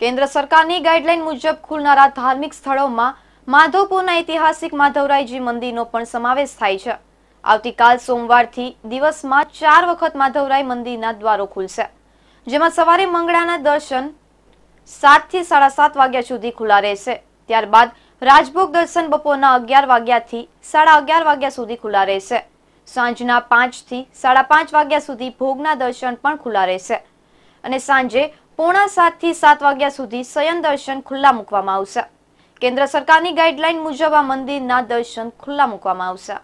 કેન્દ્ર સરકારની ગાઈડલાઈન મુજબ ખુલનારા ધાર્મિક સ્થળોમાં માધવપુરના ઐતિહાસિક માધવરાયજી મંદિરનો પણ સમાવેશ થાય છે આવતીકાલ સોમવારથી દિવસમાં ચાર વખત માધવરાય મંદિરના દ્વારો ખુલશે જેમાં સવારે મંગળાના દર્શન સાતથી સાડા સાત વાગ્યા સુધી ખુલ્લા રહેશે ત્યારબાદ રાજભોગ દર્શન બપોરના અગિયાર વાગ્યાથી સાડા અગિયાર વાગ્યા સુધી ખુલ્લા રહેશે સાંજના પાંચથી સાડા પાંચ વાગ્યા સુધી ભોગના દર્શન પણ ખુલ્લા રહેશે અને સાંજે પોણા સાતથી સાત વાગ્યા સુધી શયન દર્શન ખુલ્લા મૂકવામાં આવશે કેન્દ્ર સરકારની ગાઈડલાઈન મુજબ આ મંદિરના દર્શન ખુલ્લા મૂકવામાં આવશે